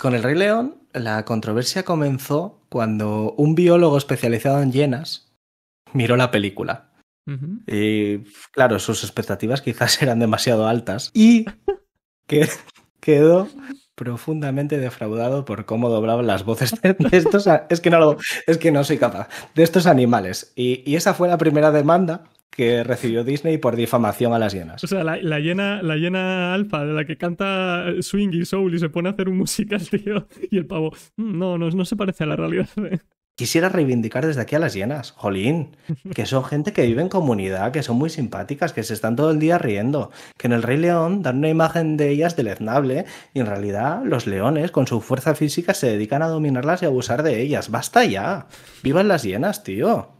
Con el Rey León, la controversia comenzó cuando un biólogo especializado en llenas miró la película. Y claro, sus expectativas quizás eran demasiado altas y que quedó profundamente defraudado por cómo doblaban las voces de, estos es que no es que no soy capaz de estos animales y esa fue la primera demanda que recibió Disney por difamación a las hienas. O sea, la, hiena, la alfa de la que canta swing y soul y se pone a hacer un musical, tío. Y el pavo, mm, no, no, no se parece a la realidad. quisiera reivindicar desde aquí a las hienas, jolín, que son gente que vive en comunidad, que son muy simpáticas, que se están todo el día riendo, que en el Rey León dan una imagen de ellas deleznable y en realidad los leones con su fuerza física se dedican a dominarlas y abusar de ellas. Basta ya. Vivan las hienas, tío.